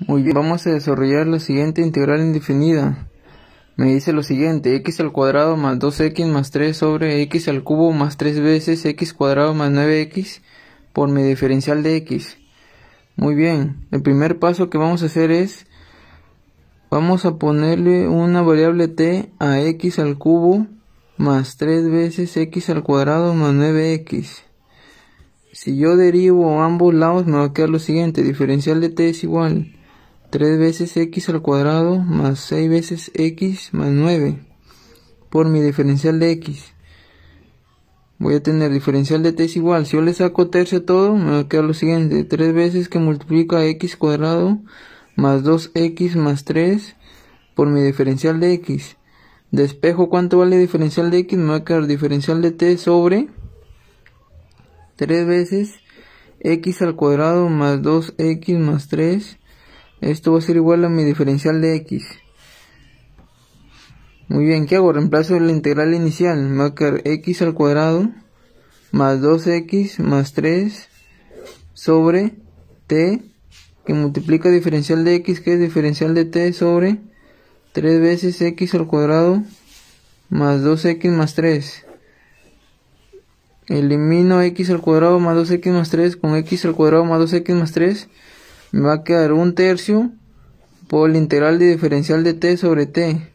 Muy bien, vamos a desarrollar la siguiente integral indefinida. Me dice lo siguiente, x al cuadrado más 2x más 3 sobre x al cubo más 3 veces x cuadrado más 9x por mi diferencial de x. Muy bien, el primer paso que vamos a hacer es, vamos a ponerle una variable t a x al cubo más 3 veces x al cuadrado más 9x. Si yo derivo ambos lados me va a quedar lo siguiente, diferencial de t es igual 3 veces x al cuadrado más 6 veces x más 9 por mi diferencial de x. Voy a tener diferencial de t es igual. Si yo le saco tercio a todo, me va a quedar lo siguiente. 3 veces que multiplica x cuadrado más 2x más 3 por mi diferencial de x. Despejo cuánto vale diferencial de x, me va a quedar diferencial de t sobre 3 veces x al cuadrado más 2x más 3 esto va a ser igual a mi diferencial de x. Muy bien, ¿qué hago? Reemplazo la integral inicial. Me va a quedar x al cuadrado más 2x más 3 sobre t que multiplica diferencial de x que es diferencial de t sobre 3 veces x al cuadrado más 2x más 3. Elimino x al cuadrado más 2x más 3 con x al cuadrado más 2x más 3 me va a quedar un tercio por la integral de diferencial de t sobre t.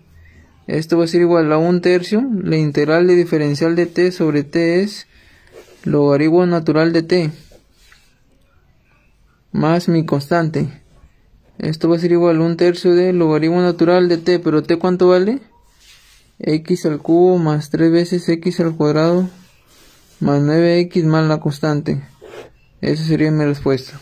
Esto va a ser igual a un tercio. La integral de diferencial de t sobre t es logaritmo natural de t más mi constante. Esto va a ser igual a un tercio de logaritmo natural de t, pero t cuánto vale? x al cubo más 3 veces x al cuadrado más 9x más la constante. Esa sería mi respuesta.